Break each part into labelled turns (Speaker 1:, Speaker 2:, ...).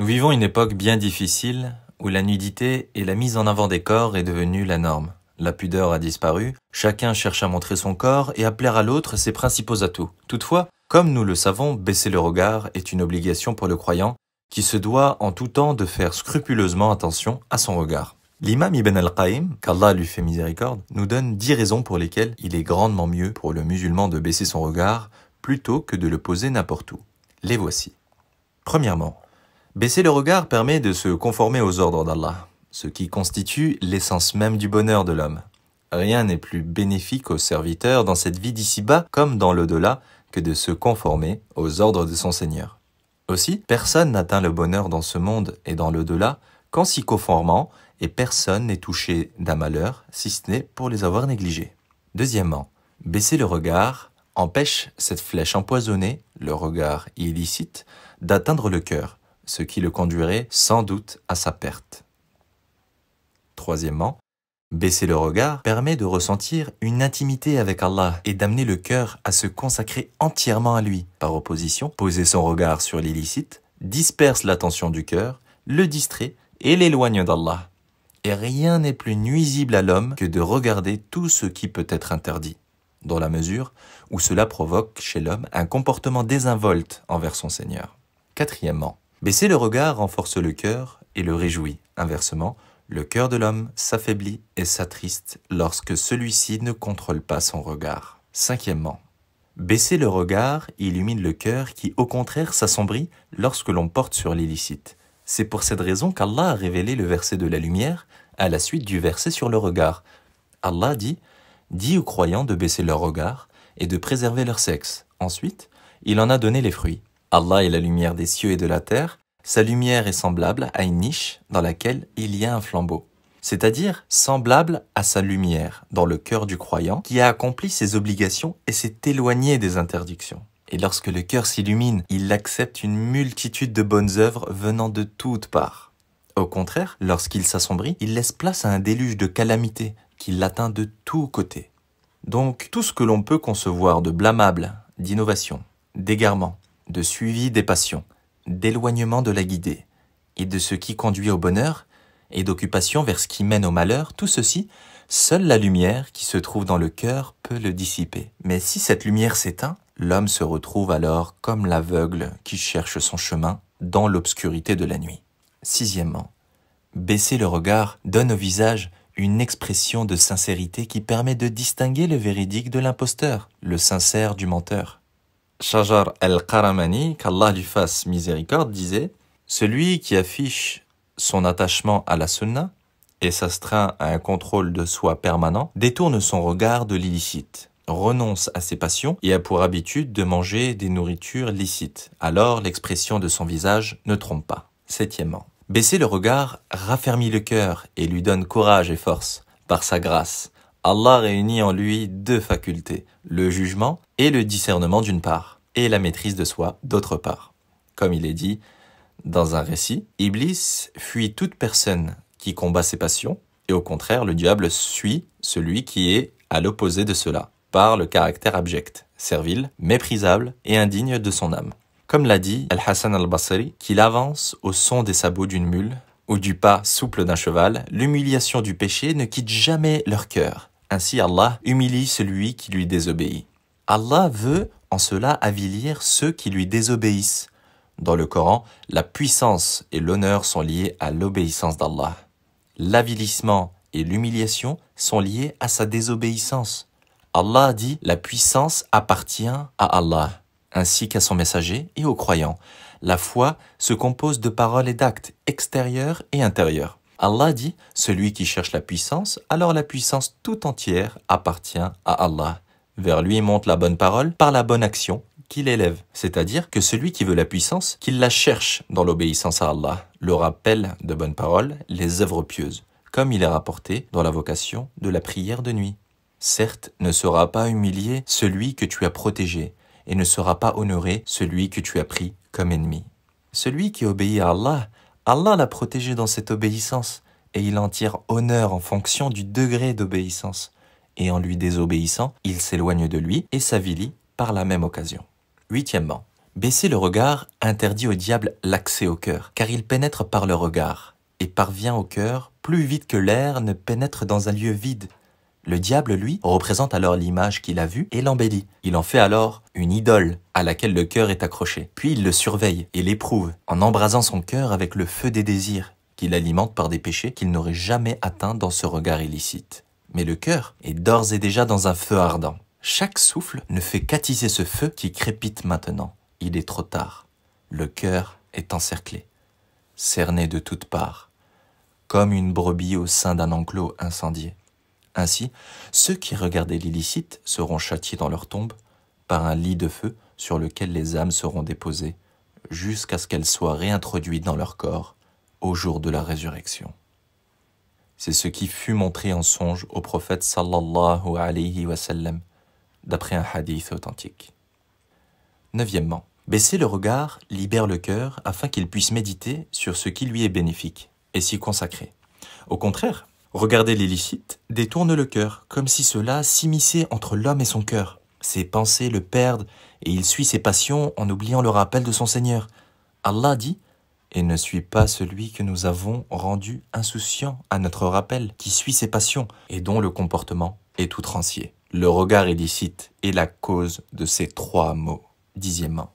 Speaker 1: Nous vivons une époque bien difficile où la nudité et la mise en avant des corps est devenue la norme. La pudeur a disparu, chacun cherche à montrer son corps et à plaire à l'autre ses principaux atouts. Toutefois, comme nous le savons, baisser le regard est une obligation pour le croyant qui se doit en tout temps de faire scrupuleusement attention à son regard. L'imam Ibn al car qu'Allah lui fait miséricorde, nous donne dix raisons pour lesquelles il est grandement mieux pour le musulman de baisser son regard plutôt que de le poser n'importe où. Les voici. Premièrement, Baisser le regard permet de se conformer aux ordres d'Allah, ce qui constitue l'essence même du bonheur de l'homme. Rien n'est plus bénéfique au serviteur dans cette vie d'ici-bas comme dans l'au-delà que de se conformer aux ordres de son Seigneur. Aussi, personne n'atteint le bonheur dans ce monde et dans l'au-delà qu'en s'y conformant, et personne n'est touché d'un malheur, si ce n'est pour les avoir négligés. Deuxièmement, baisser le regard empêche cette flèche empoisonnée, le regard illicite, d'atteindre le cœur, ce qui le conduirait sans doute à sa perte. Troisièmement, baisser le regard permet de ressentir une intimité avec Allah et d'amener le cœur à se consacrer entièrement à lui. Par opposition, poser son regard sur l'illicite disperse l'attention du cœur, le distrait et l'éloigne d'Allah. Et rien n'est plus nuisible à l'homme que de regarder tout ce qui peut être interdit, dans la mesure où cela provoque chez l'homme un comportement désinvolte envers son Seigneur. Quatrièmement, Baisser le regard renforce le cœur et le réjouit. Inversement, le cœur de l'homme s'affaiblit et s'attriste lorsque celui-ci ne contrôle pas son regard. Cinquièmement, baisser le regard illumine le cœur qui au contraire s'assombrit lorsque l'on porte sur l'illicite. C'est pour cette raison qu'Allah a révélé le verset de la lumière à la suite du verset sur le regard. Allah dit Dis aux croyants de baisser leur regard et de préserver leur sexe. Ensuite, il en a donné les fruits. Allah est la lumière des cieux et de la terre, sa lumière est semblable à une niche dans laquelle il y a un flambeau, c'est-à-dire semblable à sa lumière dans le cœur du croyant qui a accompli ses obligations et s'est éloigné des interdictions. Et lorsque le cœur s'illumine, il accepte une multitude de bonnes œuvres venant de toutes parts. Au contraire, lorsqu'il s'assombrit, il laisse place à un déluge de calamités qui l'atteint de tous côtés. Donc tout ce que l'on peut concevoir de blâmable, d'innovation, d'égarement, de suivi des passions, d'éloignement de la guidée, et de ce qui conduit au bonheur, et d'occupation vers ce qui mène au malheur, tout ceci, seule la lumière qui se trouve dans le cœur peut le dissiper. Mais si cette lumière s'éteint, l'homme se retrouve alors comme l'aveugle qui cherche son chemin dans l'obscurité de la nuit. Sixièmement, baisser le regard donne au visage une expression de sincérité qui permet de distinguer le véridique de l'imposteur, le sincère du menteur. Shajar al-Qaramani, qu'Allah lui fasse miséricorde, disait Celui qui affiche son attachement à la sunna et s'astreint à un contrôle de soi permanent détourne son regard de l'illicite, renonce à ses passions et a pour habitude de manger des nourritures licites. Alors l'expression de son visage ne trompe pas. Septièmement, baisser le regard raffermit le cœur et lui donne courage et force par sa grâce. Allah réunit en lui deux facultés, le jugement et le discernement d'une part, et la maîtrise de soi d'autre part. Comme il est dit dans un récit, Iblis fuit toute personne qui combat ses passions, et au contraire, le diable suit celui qui est à l'opposé de cela, par le caractère abject, servile, méprisable et indigne de son âme. Comme l'a dit Al-Hassan al-Basri, qu'il avance au son des sabots d'une mule ou du pas souple d'un cheval, l'humiliation du péché ne quitte jamais leur cœur, ainsi Allah humilie celui qui lui désobéit. Allah veut en cela avilir ceux qui lui désobéissent. Dans le Coran, la puissance et l'honneur sont liés à l'obéissance d'Allah. L'avilissement et l'humiliation sont liés à sa désobéissance. Allah dit La puissance appartient à Allah, ainsi qu'à son messager et aux croyants. La foi se compose de paroles et d'actes extérieurs et intérieurs. Allah dit Celui qui cherche la puissance, alors la puissance tout entière appartient à Allah. Vers lui monte la bonne parole par la bonne action qu'il élève. C'est-à-dire que celui qui veut la puissance, qu'il la cherche dans l'obéissance à Allah, le rappel de bonne parole, les œuvres pieuses, comme il est rapporté dans la vocation de la prière de nuit. Certes, ne sera pas humilié celui que tu as protégé, et ne sera pas honoré celui que tu as pris comme ennemi. Celui qui obéit à Allah Allah l'a protégé dans cette obéissance, et il en tire honneur en fonction du degré d'obéissance. Et en lui désobéissant, il s'éloigne de lui et s'avilit par la même occasion. Huitièmement, baisser le regard interdit au diable l'accès au cœur, car il pénètre par le regard et parvient au cœur plus vite que l'air ne pénètre dans un lieu vide, le diable, lui, représente alors l'image qu'il a vue et l'embellit. Il en fait alors une idole à laquelle le cœur est accroché. Puis il le surveille et l'éprouve en embrasant son cœur avec le feu des désirs qu'il alimente par des péchés qu'il n'aurait jamais atteints dans ce regard illicite. Mais le cœur est d'ores et déjà dans un feu ardent. Chaque souffle ne fait qu'attiser ce feu qui crépite maintenant. Il est trop tard. Le cœur est encerclé, cerné de toutes parts, comme une brebis au sein d'un enclos incendié. Ainsi, ceux qui regardaient l'illicite seront châtiés dans leur tombe par un lit de feu sur lequel les âmes seront déposées jusqu'à ce qu'elles soient réintroduites dans leur corps au jour de la résurrection. C'est ce qui fut montré en songe au prophète sallallahu alayhi wa sallam, d'après un hadith authentique. Neuvièmement, baisser le regard libère le cœur afin qu'il puisse méditer sur ce qui lui est bénéfique et s'y consacrer. Au contraire, Regarder l'illicite détourne le cœur, comme si cela s'immisçait entre l'homme et son cœur. Ses pensées le perdent et il suit ses passions en oubliant le rappel de son Seigneur. Allah dit Et ne suis pas celui que nous avons rendu insouciant à notre rappel, qui suit ses passions et dont le comportement est outrancier. Le regard illicite est la cause de ces trois mots. Dixièmement,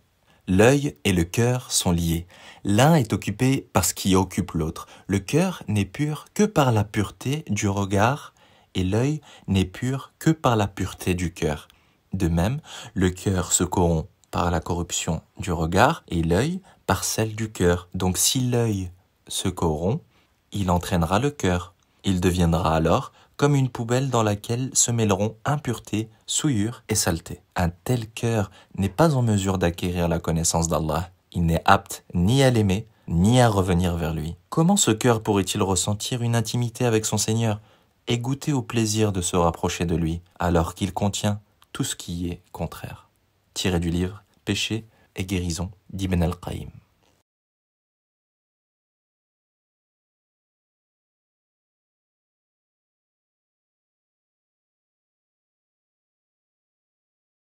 Speaker 1: L'œil et le cœur sont liés. L'un est occupé par ce qui occupe l'autre. Le cœur n'est pur que par la pureté du regard et l'œil n'est pur que par la pureté du cœur. De même, le cœur se corrompt par la corruption du regard et l'œil par celle du cœur. Donc si l'œil se corrompt, il entraînera le cœur. Il deviendra alors comme une poubelle dans laquelle se mêleront impureté, souillure et saleté. Un tel cœur n'est pas en mesure d'acquérir la connaissance d'Allah. Il n'est apte ni à l'aimer, ni à revenir vers lui. Comment ce cœur pourrait-il ressentir une intimité avec son Seigneur et goûter au plaisir de se rapprocher de lui, alors qu'il contient tout ce qui est contraire Tiré du livre Péché et guérison d'Ibn al-Qaïm.